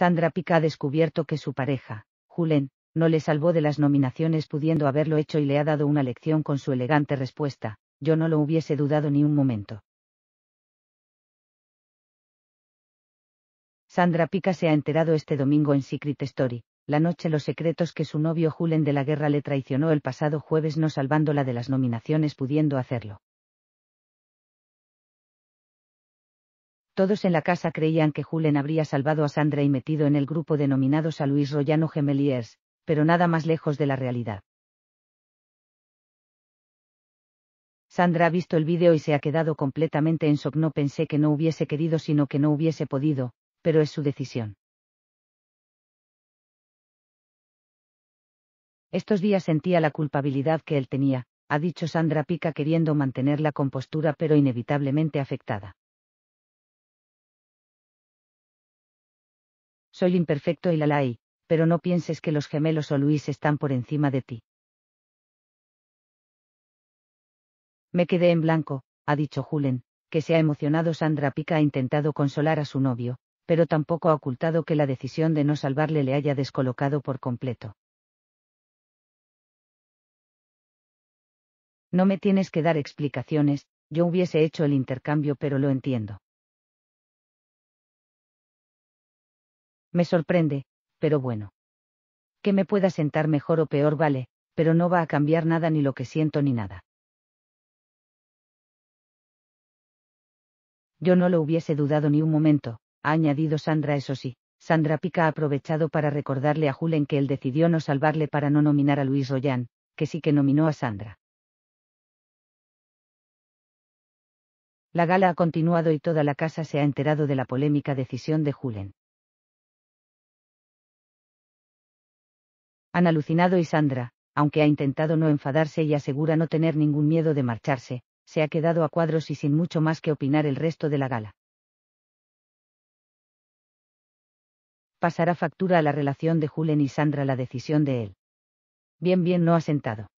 Sandra Pica ha descubierto que su pareja, Julen, no le salvó de las nominaciones pudiendo haberlo hecho y le ha dado una lección con su elegante respuesta, yo no lo hubiese dudado ni un momento. Sandra Pica se ha enterado este domingo en Secret Story, la noche los secretos que su novio Julen de la Guerra le traicionó el pasado jueves no salvándola de las nominaciones pudiendo hacerlo. Todos en la casa creían que Julen habría salvado a Sandra y metido en el grupo denominados a Luis Royano Gemeliers, pero nada más lejos de la realidad. Sandra ha visto el vídeo y se ha quedado completamente en shock. No pensé que no hubiese querido sino que no hubiese podido, pero es su decisión. Estos días sentía la culpabilidad que él tenía, ha dicho Sandra Pica queriendo mantener la compostura pero inevitablemente afectada. Soy imperfecto y la pero no pienses que los gemelos o Luis están por encima de ti. Me quedé en blanco, ha dicho Julen, que se ha emocionado Sandra Pica ha intentado consolar a su novio, pero tampoco ha ocultado que la decisión de no salvarle le haya descolocado por completo. No me tienes que dar explicaciones, yo hubiese hecho el intercambio pero lo entiendo. Me sorprende, pero bueno. Que me pueda sentar mejor o peor vale, pero no va a cambiar nada ni lo que siento ni nada. Yo no lo hubiese dudado ni un momento, ha añadido Sandra eso sí, Sandra Pica ha aprovechado para recordarle a Julen que él decidió no salvarle para no nominar a Luis Rollán, que sí que nominó a Sandra. La gala ha continuado y toda la casa se ha enterado de la polémica decisión de Julen. Han alucinado y Sandra, aunque ha intentado no enfadarse y asegura no tener ningún miedo de marcharse, se ha quedado a cuadros y sin mucho más que opinar el resto de la gala. Pasará factura a la relación de Julen y Sandra la decisión de él. Bien, bien, no ha sentado.